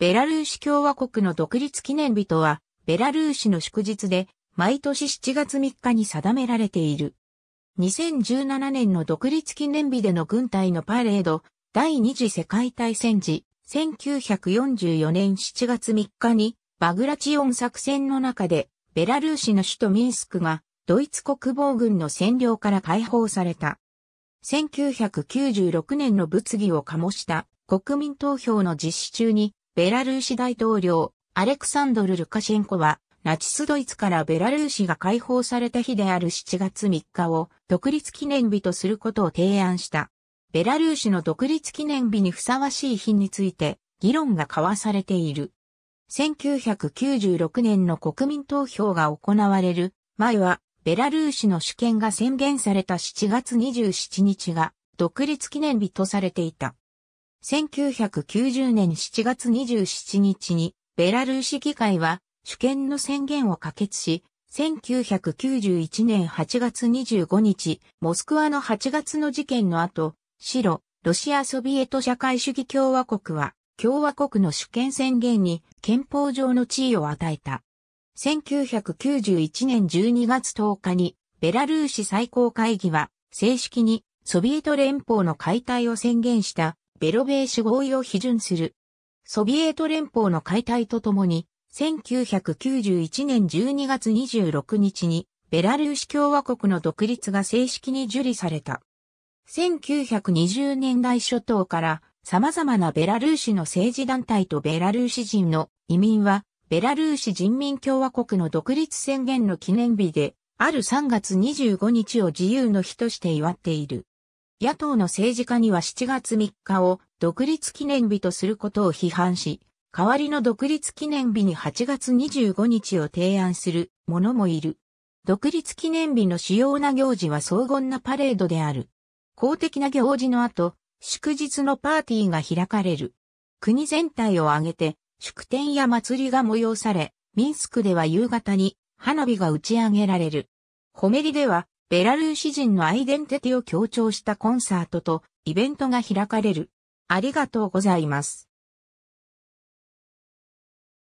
ベラルーシ共和国の独立記念日とは、ベラルーシの祝日で、毎年7月3日に定められている。2017年の独立記念日での軍隊のパレード、第二次世界大戦時、1944年7月3日に、バグラチオン作戦の中で、ベラルーシの首都ミンスクが、ドイツ国防軍の占領から解放された。1996年の物議を醸した国民投票の実施中にベラルーシ大統領、アレクサンドル・ルカシェンコは、ナチスドイツからベラルーシが解放された日である7月3日を独立記念日とすることを提案した。ベラルーシの独立記念日にふさわしい日について議論が交わされている。1996年の国民投票が行われる前はベラルーシの主権が宣言された7月27日が独立記念日とされていた。1990年7月27日に、ベラルーシ議会は主権の宣言を可決し、1991年8月25日、モスクワの8月の事件の後、白、ロシアソビエト社会主義共和国は、共和国の主権宣言に憲法上の地位を与えた。1991年12月10日に、ベラルーシ最高会議は、正式にソビエト連邦の解体を宣言したベロベーシュ合意を批准する。ソビエト連邦の解体とともに、1991年12月26日に、ベラルーシ共和国の独立が正式に受理された。1920年代初頭から様々なベラルーシの政治団体とベラルーシ人の移民は、ベラルーシ人民共和国の独立宣言の記念日で、ある3月25日を自由の日として祝っている。野党の政治家には7月3日を独立記念日とすることを批判し、代わりの独立記念日に8月25日を提案する者もいる。独立記念日の主要な行事は荘厳なパレードである。公的な行事の後、祝日のパーティーが開かれる。国全体を挙げて、祝典や祭りが催され、ミンスクでは夕方に花火が打ち上げられる。ホメリではベラルーシ人のアイデンティティを強調したコンサートとイベントが開かれる。ありがとうございます。